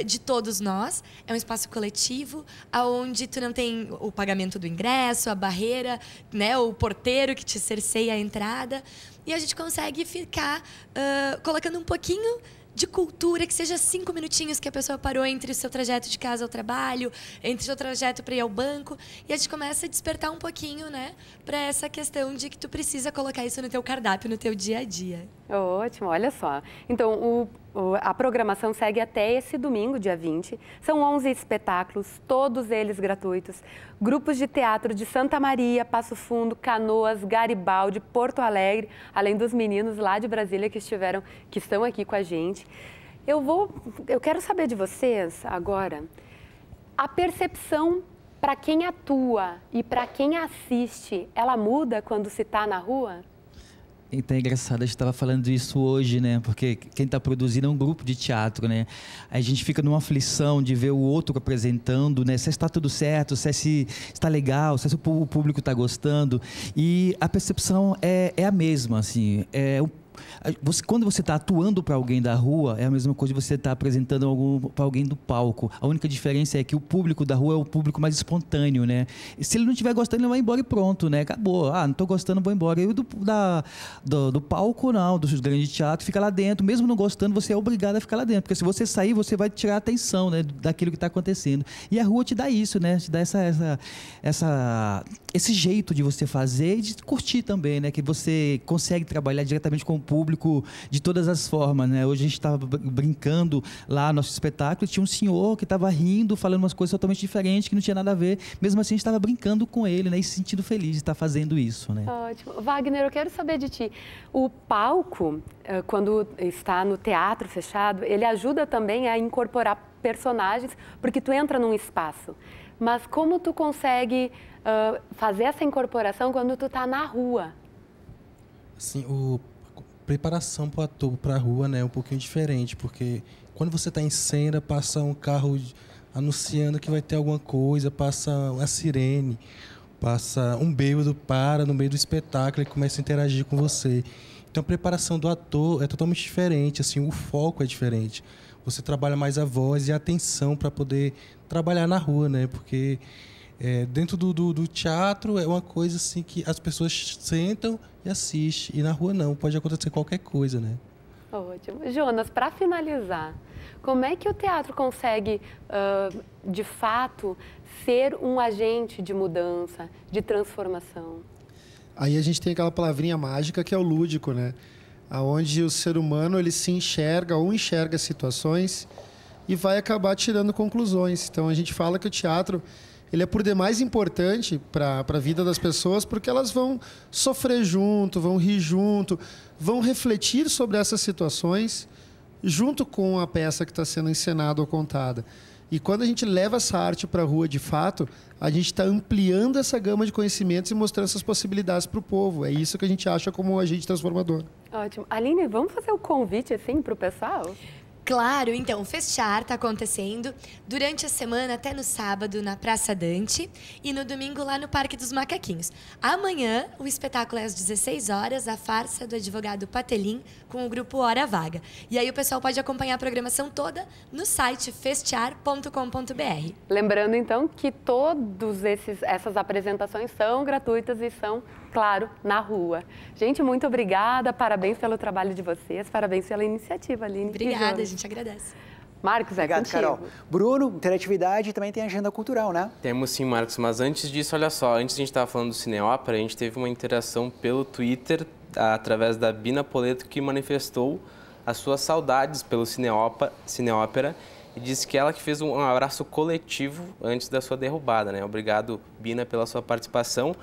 uh, de todos nós, é um espaço coletivo, aonde tu não tem o pagamento do ingresso, a barreira, né, o porteiro que te cerceia a entrada e a gente consegue ficar uh, colocando um pouquinho de cultura, que seja cinco minutinhos que a pessoa parou entre o seu trajeto de casa ao trabalho, entre o seu trajeto para ir ao banco, e a gente começa a despertar um pouquinho, né, para essa questão de que tu precisa colocar isso no teu cardápio, no teu dia a dia. Ótimo, olha só. Então, o, o, a programação segue até esse domingo, dia 20. São 11 espetáculos, todos eles gratuitos. Grupos de teatro de Santa Maria, Passo Fundo, Canoas, Garibaldi, Porto Alegre, além dos meninos lá de Brasília que estiveram, que estão aqui com a gente. Eu vou, eu quero saber de vocês agora a percepção para quem atua e para quem assiste, ela muda quando se está na rua? Então é engraçado, a gente estava falando isso hoje, né? Porque quem está produzindo é um grupo de teatro, né? A gente fica numa aflição de ver o outro apresentando, né? Se está tudo certo, se, é está legal, se, é o público está gostando. E a percepção é, é a mesma, assim. É você, quando você está atuando para alguém da rua, é a mesma coisa de você estar tá apresentando para alguém do palco. A única diferença é que o público da rua é o público mais espontâneo, né? Se ele não estiver gostando, ele vai embora e pronto, né? Acabou. Ah, não estou gostando, vou embora. E do, da, do, do, palco, não, dos grandes teatros, fica lá dentro. Mesmo não gostando, você é obrigado a ficar lá dentro. Porque se você sair, você vai tirar a atenção né, daquilo que está acontecendo. E a rua te dá isso, né? Te dá essa, essa, essa, esse jeito de você fazer e de curtir também, né? Que você consegue trabalhar diretamente com público de todas as formas, né? Hoje a gente estava brincando lá nosso espetáculo, tinha um senhor que estava rindo, falando umas coisas totalmente diferentes que não tinha nada a ver. Mesmo assim, a gente estava brincando com ele, né? E se sentindo feliz de estar tá fazendo isso, né? Ótimo. Wagner, eu quero saber de ti. O palco, eh, quando está no teatro fechado, ele ajuda também a incorporar personagens, porque tu entra num espaço. Mas como tu consegue uh, fazer essa incorporação quando tu está na rua? Sim, o preparação para para a rua, né, um pouquinho diferente, porque quando você está em cena, passa um carro anunciando que vai ter alguma coisa, passa uma sirene, passa um bêbado para no meio do espetáculo e começa a interagir com você. Então a preparação do ator é totalmente diferente, assim, o foco é diferente. Você trabalha mais a voz e a atenção para poder trabalhar na rua, né? Porque é, dentro do, do, do, teatro é uma coisa assim que as pessoas sentam e assistem. E na rua não, pode acontecer qualquer coisa, né? Ótimo. Jonas, para finalizar, como é que o teatro consegue, uh, de fato, ser um agente de mudança, de transformação? Aí a gente tem aquela palavrinha mágica que é o lúdico, né? Aonde o ser humano ele se enxerga ou enxerga situações e vai acabar tirando conclusões. Então a gente fala que o teatro ele é por demais importante para a vida das pessoas, porque elas vão sofrer junto, vão rir junto, vão refletir sobre essas situações junto com a peça que está sendo encenada ou contada. E quando a gente leva essa arte para a rua de fato, a gente está ampliando essa gama de conhecimentos e mostrando essas possibilidades para o povo. É isso que a gente acha como agente transformador. Ótimo. Aline, vamos fazer o um convite assim para o pessoal? Claro, então, o Fechar está acontecendo durante a semana até no sábado na Praça Dante e no domingo lá no Parque dos Macaquinhos. Amanhã, o espetáculo é às 16 horas, a farsa do advogado Patelim com o grupo Hora Vaga. E aí o pessoal pode acompanhar a programação toda no site festear.com.br. Lembrando então que todas essas apresentações são gratuitas e são claro, na rua. Gente, muito obrigada, parabéns pelo trabalho de vocês, parabéns pela iniciativa, Aline. Obrigada, a gente agradece. Marcos, é Obrigado, contigo. Carol. Bruno, interatividade também tem agenda cultural, né? Temos sim, Marcos, mas antes disso, olha só, antes a gente estava falando do Cineópera, a gente teve uma interação pelo Twitter através da Bina Poleto que manifestou as suas saudades pelo Cineópera, e disse que ela que fez um abraço coletivo antes da sua derrubada, né? Obrigado, Bina, pela sua participação.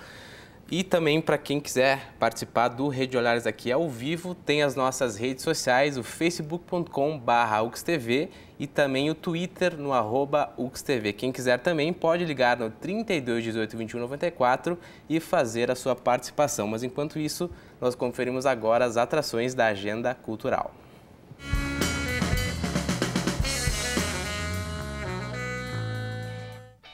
E também para quem quiser participar do Rede Olhares aqui ao vivo, tem as nossas redes sociais, o facebook.com/uxtv e também o Twitter no arroba UXTV. Quem quiser também pode ligar no 32 18 21 94 e fazer a sua participação. Mas enquanto isso, nós conferimos agora as atrações da agenda cultural.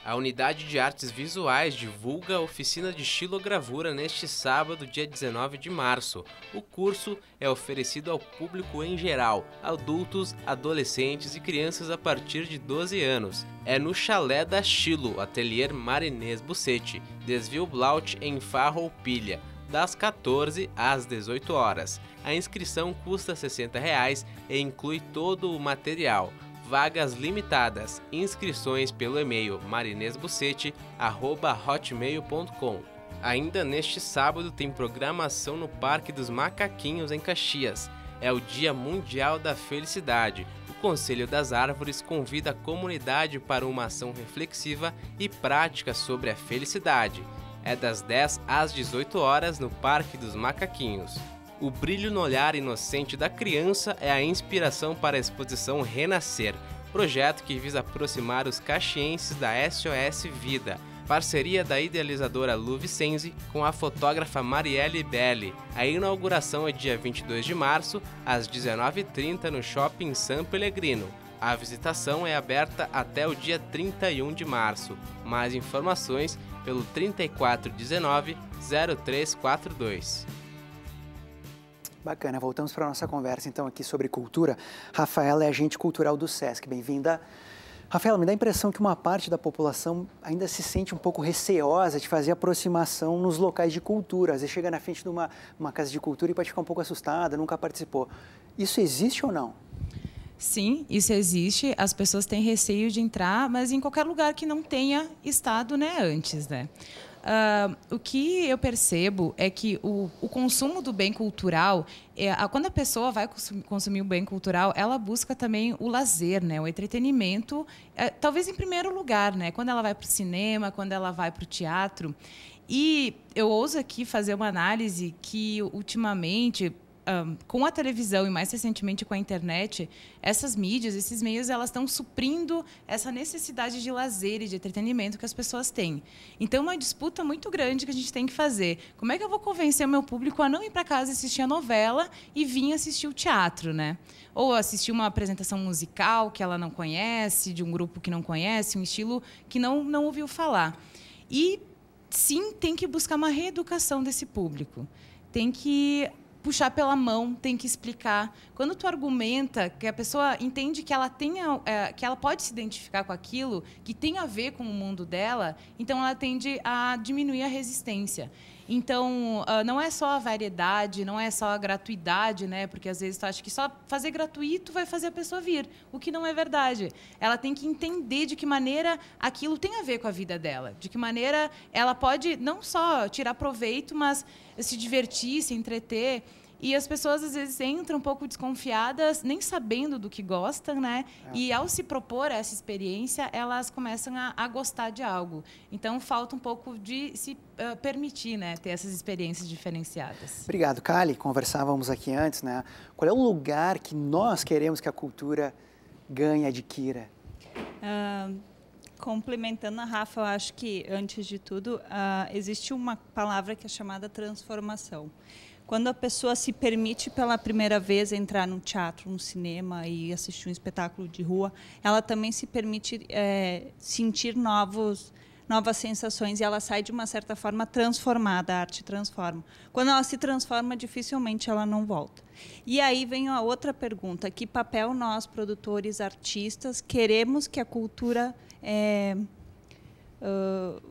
A Unidade de Artes Visuais divulga a oficina de xilogravura neste sábado, dia 19 de março. O curso é oferecido ao público em geral, adultos, adolescentes e crianças a partir de 12 anos. É no Chalé da Chilo, atelier Marinês Bucete, desvio Blaut em Farroupilha, das 14 às 18 horas. A inscrição custa R$ 60 reais e inclui todo o material vagas limitadas. Inscrições pelo e-mail marinesbucete@hotmail.com. Ainda neste sábado tem programação no Parque dos Macaquinhos em Caxias. É o Dia Mundial da Felicidade. O Conselho das Árvores convida a comunidade para uma ação reflexiva e prática sobre a felicidade. É das 10 às 18 horas no Parque dos Macaquinhos. O brilho no olhar inocente da criança é a inspiração para a exposição Renascer, projeto que visa aproximar os caxienses da SOS Vida, parceria da idealizadora Lu Vicenzi com a fotógrafa Marielle Belli. A inauguração é dia 22 de março, às 19h30, no Shopping San Pellegrino. A visitação é aberta até o dia 31 de março. Mais informações pelo 3419 0342. Bacana, voltamos para a nossa conversa então aqui sobre cultura. Rafaela é agente cultural do SESC, bem-vinda. Rafaela, me dá a impressão que uma parte da população ainda se sente um pouco receosa de fazer aproximação nos locais de cultura. Às vezes chega na frente de uma, uma casa de cultura e pode ficar um pouco assustada, nunca participou. Isso existe ou não? Sim, isso existe. As pessoas têm receio de entrar, mas em qualquer lugar que não tenha estado né, antes. Né? Uh, o que eu percebo é que o, o consumo do bem cultural, é, a, quando a pessoa vai consumir, consumir o bem cultural, ela busca também o lazer, né? o entretenimento, é, talvez em primeiro lugar, né? quando ela vai para o cinema, quando ela vai para o teatro. E eu ouso aqui fazer uma análise que, ultimamente, com a televisão e mais recentemente com a internet, essas mídias, esses meios, elas estão suprindo essa necessidade de lazer e de entretenimento que as pessoas têm. Então, é uma disputa muito grande que a gente tem que fazer. Como é que eu vou convencer o meu público a não ir para casa assistir a novela e vir assistir o teatro, né? Ou assistir uma apresentação musical que ela não conhece, de um grupo que não conhece, um estilo que não, não ouviu falar. E sim, tem que buscar uma reeducação desse público. Tem que puxar pela mão, tem que explicar. Quando tu argumenta que a pessoa entende que ela tenha, é, que ela pode se identificar com aquilo, que tem a ver com o mundo dela, então ela tende a diminuir a resistência. Então, ah, não é só a variedade, não é só a gratuidade, né? Porque às vezes tu acha que só fazer gratuito vai fazer a pessoa vir, o que não é verdade. Ela tem que entender de que maneira aquilo tem a ver com a vida dela, de que maneira ela pode não só tirar proveito, mas se divertir, se entreter. E as pessoas às vezes entram um pouco desconfiadas, nem sabendo do que gostam, né? É. E ao se propor essa experiência, elas começam a, a, gostar de algo. Então falta um pouco de se uh, permitir, né, ter essas experiências diferenciadas. Obrigado, Kali. Conversávamos aqui antes, né? Qual é o lugar que nós queremos que a cultura ganhe, adquira? Uh, complementando a Rafa, eu acho que antes de tudo uh, existe uma palavra que é chamada transformação quando a pessoa se permite pela primeira vez entrar num teatro, num cinema e assistir um espetáculo de rua, ela também se permite é, sentir novos novas sensações e ela sai de uma certa forma transformada, a arte transforma. Quando ela se transforma, dificilmente ela não volta. E aí vem a outra pergunta: que papel nós, produtores, artistas, queremos que a cultura é, uh,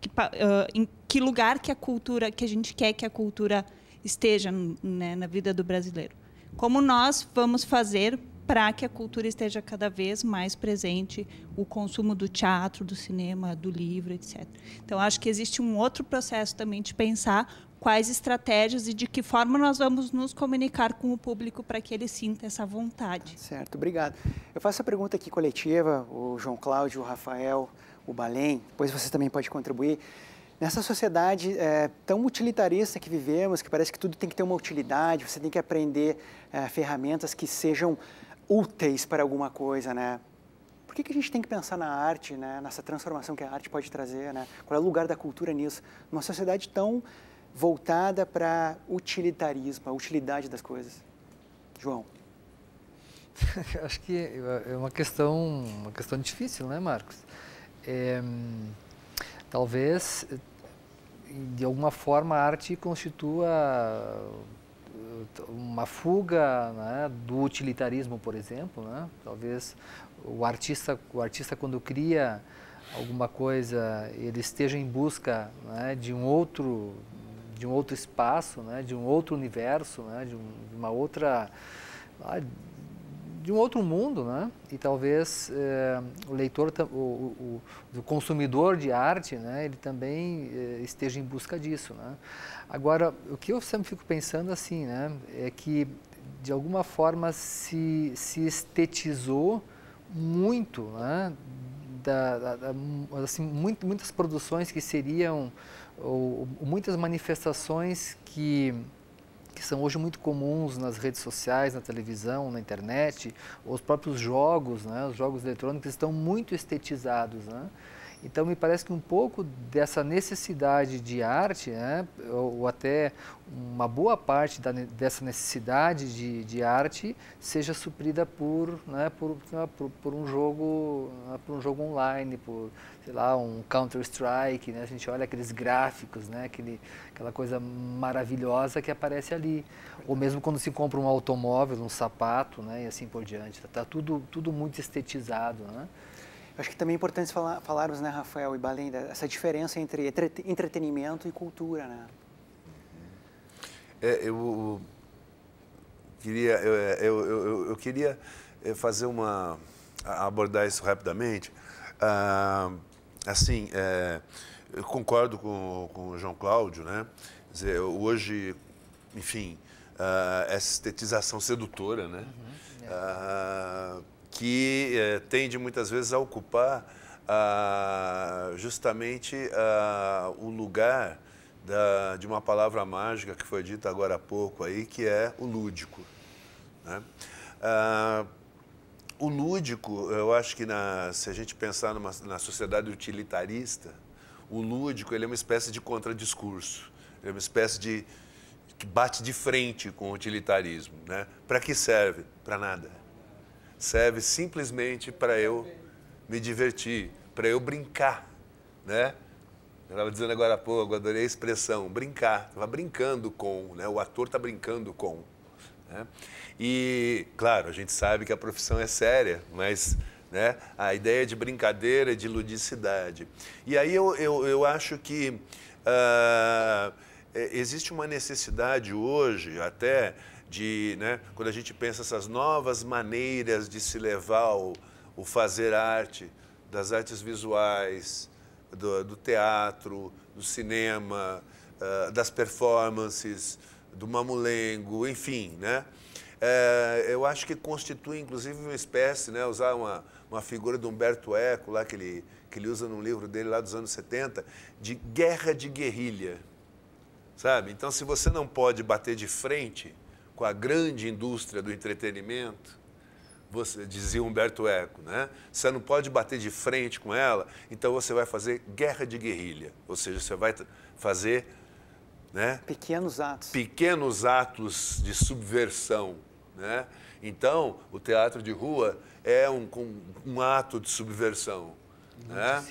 que, uh, que lugar que a cultura, que a gente quer que a cultura esteja né, na vida do brasileiro. Como nós vamos fazer para que a cultura esteja cada vez mais presente, o consumo do teatro, do cinema, do livro, etc. Então, acho que existe um outro processo também de pensar quais estratégias e de que forma nós vamos nos comunicar com o público para que ele sinta essa vontade. Certo, obrigado. Eu faço a pergunta aqui coletiva, o João Cláudio, o Rafael, o Balém, depois você também pode contribuir. Nessa sociedade é, tão utilitarista que vivemos, que parece que tudo tem que ter uma utilidade, você tem que aprender é, ferramentas que sejam úteis para alguma coisa, né? Por que, que a gente tem que pensar na arte, né? nessa transformação que a arte pode trazer? Né? Qual é o lugar da cultura nisso? Numa sociedade tão voltada para utilitarismo, a utilidade das coisas. João. Acho que é uma questão, uma questão difícil, né, Marcos? É, talvez de alguma forma a arte constitua uh, uma fuga né, do utilitarismo, por exemplo, né? talvez o artista, o artista quando cria alguma coisa, ele esteja em busca né, de um outro, de um outro espaço, né, de um outro universo, né, de, um, de uma outra de um outro mundo, né? E talvez eh, o leitor, o, o, o, consumidor de arte, né? Ele também eh, esteja em busca disso, né? Agora, o que eu sempre fico pensando assim, né? É que de alguma forma se, se estetizou muito, né? Da, da, da assim, muito, muitas produções que seriam ou, ou muitas manifestações que que são hoje muito comuns nas redes sociais, na televisão, na internet, os próprios jogos, né? os jogos eletrônicos estão muito estetizados. Né? Então, me parece que um pouco dessa necessidade de arte, né, ou, até uma boa parte da, dessa necessidade de, de, arte, seja suprida por, né, por, por, por, um jogo, né, por um jogo online, por, sei lá, um Counter-Strike. Né, a gente olha aqueles gráficos, né, aquele, aquela coisa maravilhosa que aparece ali. Ou mesmo quando se compra um automóvel, um sapato né, e assim por diante. Está tá tudo, tudo muito estetizado. Né? Acho que também é importante falar, falarmos, né, Rafael e Balen, essa diferença entre entretenimento e cultura, né? É, eu queria, é, eu, eu, eu, eu, queria é, fazer uma abordar isso rapidamente. Ah, assim, é, eu concordo com, com o João Cláudio, né? Quer dizer, hoje, enfim, ah, essa estetização sedutora, né? Uhum. Ah, que eh, tende muitas vezes a ocupar ah, justamente ah, o lugar da, de uma palavra mágica que foi dita agora há pouco aí, que é o lúdico. Né? Ah, o lúdico, eu acho que na, se a gente pensar numa, na sociedade utilitarista, o lúdico ele é uma espécie de contradiscurso, é uma espécie de que bate de frente com o utilitarismo, né? Para que serve? Para nada serve simplesmente para eu me divertir, para eu brincar, né? Eu estava dizendo agora há pouco, adorei a expressão, brincar. Estava brincando com, né? o ator está brincando com. Né? E, claro, a gente sabe que a profissão é séria, mas né? a ideia de brincadeira, de ludicidade. E aí eu, eu, eu acho que uh, existe uma necessidade hoje até de, né, quando a gente pensa essas novas maneiras de se levar o, o fazer arte, das artes visuais, do, do teatro, do cinema, uh, das performances, do mamulengo, enfim, né? Eh, eu acho que constitui, inclusive, uma espécie, né, usar uma, uma figura do Humberto Eco, lá que ele, que ele usa num livro dele lá dos anos 70, de guerra de guerrilha, sabe? Então, se você não pode bater de frente, com a grande indústria do entretenimento. Você, dizia Humberto Eco, né? Você não pode bater de frente com ela, então você vai fazer guerra de guerrilha, ou seja, você vai fazer, né? Pequenos atos. Pequenos atos de subversão, né? Então, o teatro de rua é um, um ato de subversão, né?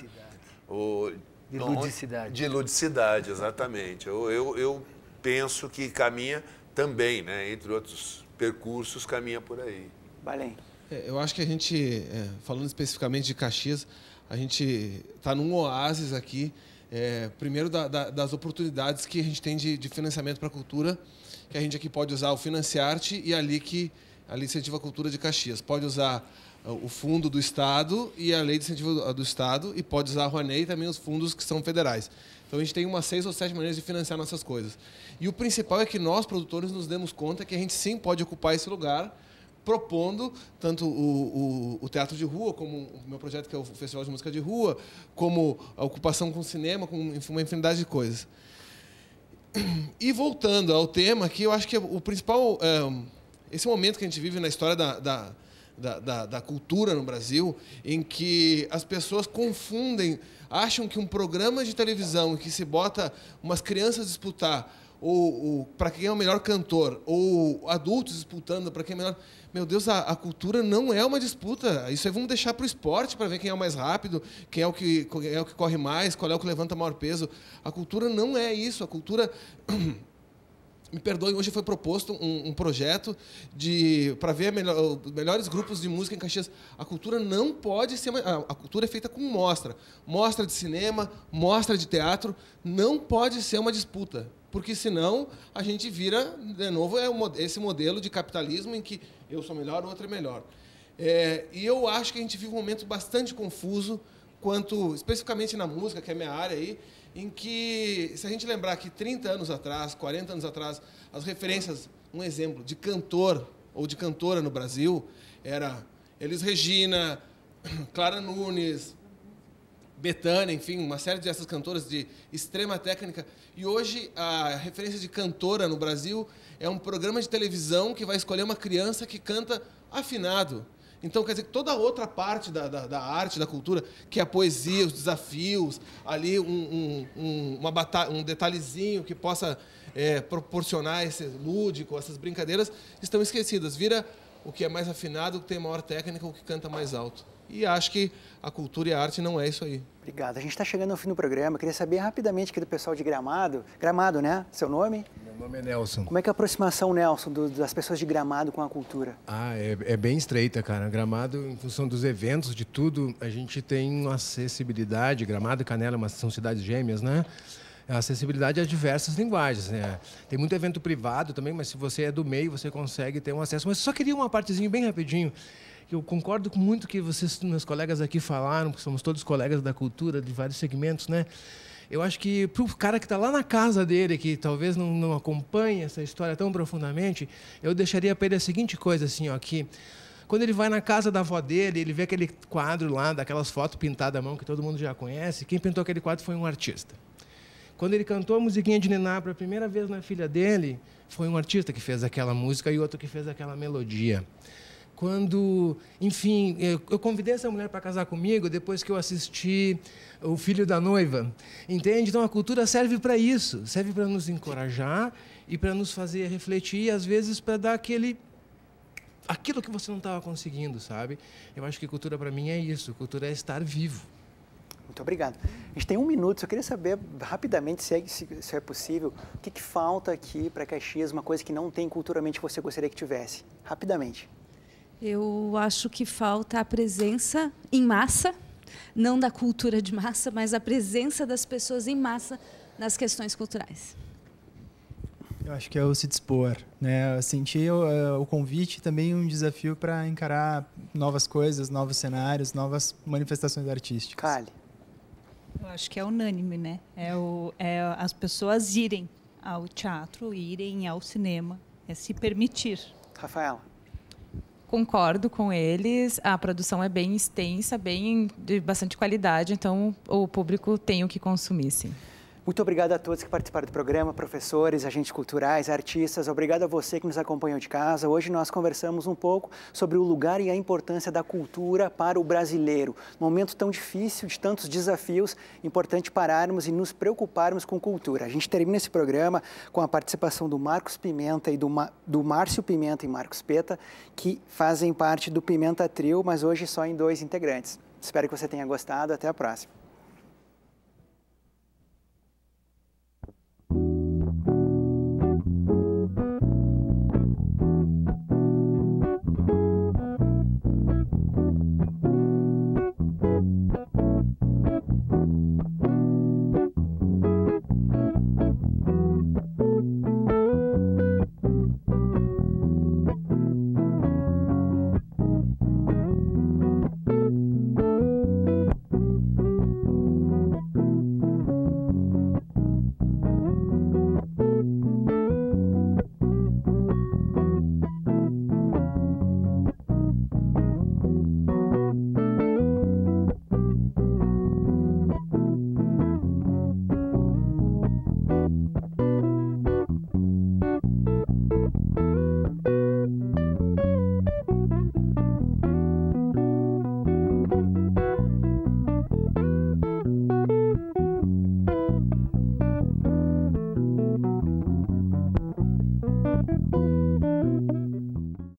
O, de então, ludicidade. De ludicidade, exatamente. eu, eu, eu penso que caminha também, né? entre outros percursos, caminha por aí. Valeu. É, eu acho que a gente, é, falando especificamente de Caxias, a gente está num oásis aqui, é, primeiro da, da, das oportunidades que a gente tem de, de financiamento para a cultura, que a gente aqui pode usar o Financiarte e ali que a incentiva a cultura de Caxias. Pode usar é, o fundo do Estado e a lei de incentivo do Estado e pode usar a Rouanet e também os fundos que são federais. Então a gente tem umas seis ou sete maneiras de financiar nossas coisas. E o principal é que nós, produtores, nos demos conta que a gente sim pode ocupar esse lugar propondo tanto o, o, o, teatro de rua, como o meu projeto, que é o Festival de Música de Rua, como a ocupação com cinema, com uma infinidade de coisas. E voltando ao tema, que eu acho que é o principal. É, esse momento que a gente vive na história da, da da, da, da, cultura no Brasil, em que as pessoas confundem, acham que um programa de televisão que se bota umas crianças disputar ou, ou para quem é o melhor cantor, ou adultos disputando para quem é melhor. Meu Deus, a, a, cultura não é uma disputa. Isso aí vamos deixar para o esporte para ver quem é o mais rápido, quem é o, que, quem é o que corre mais, qual é o que levanta maior peso. A cultura não é isso. A cultura me perdoem, hoje foi proposto um, um projeto de para ver melhor, melhores grupos de música em Caxias. A cultura não pode ser. A, cultura é feita com mostra. Mostra de cinema, mostra de teatro. Não pode ser uma disputa. Porque senão a gente vira, de novo, é esse modelo de capitalismo em que eu sou melhor, o outro é melhor. É, e eu acho que a gente vive um momento bastante confuso quanto, especificamente na música, que é a minha área aí, em que, se a gente lembrar que 30 anos atrás, 40 anos atrás, as referências, um exemplo, de cantor ou de cantora no Brasil era Elis Regina, Clara Nunes, Betânia, enfim, uma série dessas cantoras de extrema técnica. E hoje a referência de cantora no Brasil é um programa de televisão que vai escolher uma criança que canta afinado. Então, quer dizer, que toda a outra parte da, da, da arte, da cultura, que é a poesia, os desafios, ali um, um, um uma batalha, um detalhezinho que possa é, proporcionar esse lúdico, essas brincadeiras, estão esquecidas. Vira o que é mais afinado, o que tem maior técnica, o que canta mais alto. E acho que a cultura e a arte não é isso aí. Obrigado. A gente está chegando ao fim do programa. queria saber rapidamente aqui do pessoal de Gramado. Gramado, né? Seu nome? Não nome é Nelson. Como é que é a aproximação, Nelson, do, das pessoas de Gramado com a cultura? Ah, é, é, bem estreita, cara. Gramado, em função dos eventos, de tudo, a gente tem uma acessibilidade. Gramado e Canela mas são cidades gêmeas, né? A acessibilidade a é diversas linguagens, né? Tem muito evento privado também, mas se você é do meio, você consegue ter um acesso. Mas eu só queria uma partezinha bem rapidinho eu concordo com muito que vocês, meus colegas aqui falaram, porque somos todos colegas da cultura de vários segmentos, né? eu acho que para o cara que está lá na casa dele, que talvez não, não acompanhe essa história tão profundamente, eu deixaria para ele a seguinte coisa, assim, ó, que quando ele vai na casa da avó dele, ele vê aquele quadro lá, daquelas fotos pintadas à mão que todo mundo já conhece, quem pintou aquele quadro foi um artista. Quando ele cantou a musiquinha de Nená para a primeira vez na filha dele, foi um artista que fez aquela música e outro que fez aquela melodia quando, enfim, eu convidei essa mulher para casar comigo depois que eu assisti O Filho da Noiva. Entende? Então a cultura serve para isso, serve para nos encorajar e para nos fazer refletir e às vezes para dar aquele aquilo que você não estava conseguindo, sabe? Eu acho que cultura para mim é isso, cultura é estar vivo. Muito obrigado. A gente tem um minuto, só queria saber rapidamente, se é, se, se é possível, o que, que falta aqui para Caxias, uma coisa que não tem culturalmente que você gostaria que tivesse? Rapidamente. Eu acho que falta a presença em massa, não da cultura de massa, mas a presença das pessoas em massa nas questões culturais. Eu acho que é o se dispor, né? senti o, é, o convite também um desafio para encarar novas coisas, novos cenários, novas manifestações artísticas. Cali. Eu acho que é unânime, né? É, o, é as pessoas irem ao teatro, irem ao cinema, é se permitir. Rafaela concordo com eles. A produção é bem extensa, bem de bastante qualidade, então o público tem o que consumir, sim. Muito obrigado a todos que participaram do programa, professores, agentes culturais, artistas. Obrigado a você que nos acompanhou de casa. Hoje nós conversamos um pouco sobre o lugar e a importância da cultura para o brasileiro. Momento tão difícil, de tantos desafios, importante pararmos e nos preocuparmos com cultura. A gente termina esse programa com a participação do Marcos Pimenta e do, Ma... do Márcio Pimenta e Marcos Peta, que fazem parte do Pimenta Trio, mas hoje só em dois integrantes. Espero que você tenha gostado. Até a próxima.